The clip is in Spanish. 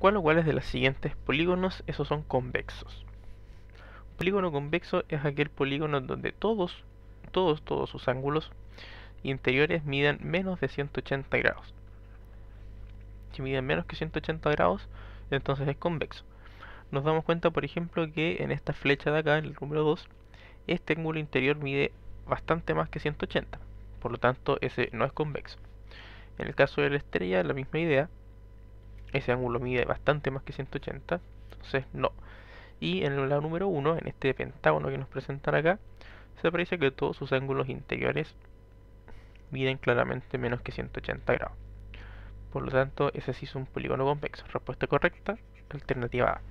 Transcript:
¿Cuál o de los siguientes polígonos, esos son convexos. Un polígono convexo es aquel polígono donde todos, todos, todos sus ángulos interiores midan menos de 180 grados. Si miden menos que 180 grados, entonces es convexo. Nos damos cuenta, por ejemplo, que en esta flecha de acá, en el número 2, este ángulo interior mide bastante más que 180. Por lo tanto, ese no es convexo. En el caso de la estrella, la misma idea. Ese ángulo mide bastante más que 180, entonces no. Y en el lado número 1, en este pentágono que nos presentan acá, se aprecia que todos sus ángulos interiores miden claramente menos que 180 grados. Por lo tanto, ese sí es un polígono convexo. Respuesta correcta, alternativa A.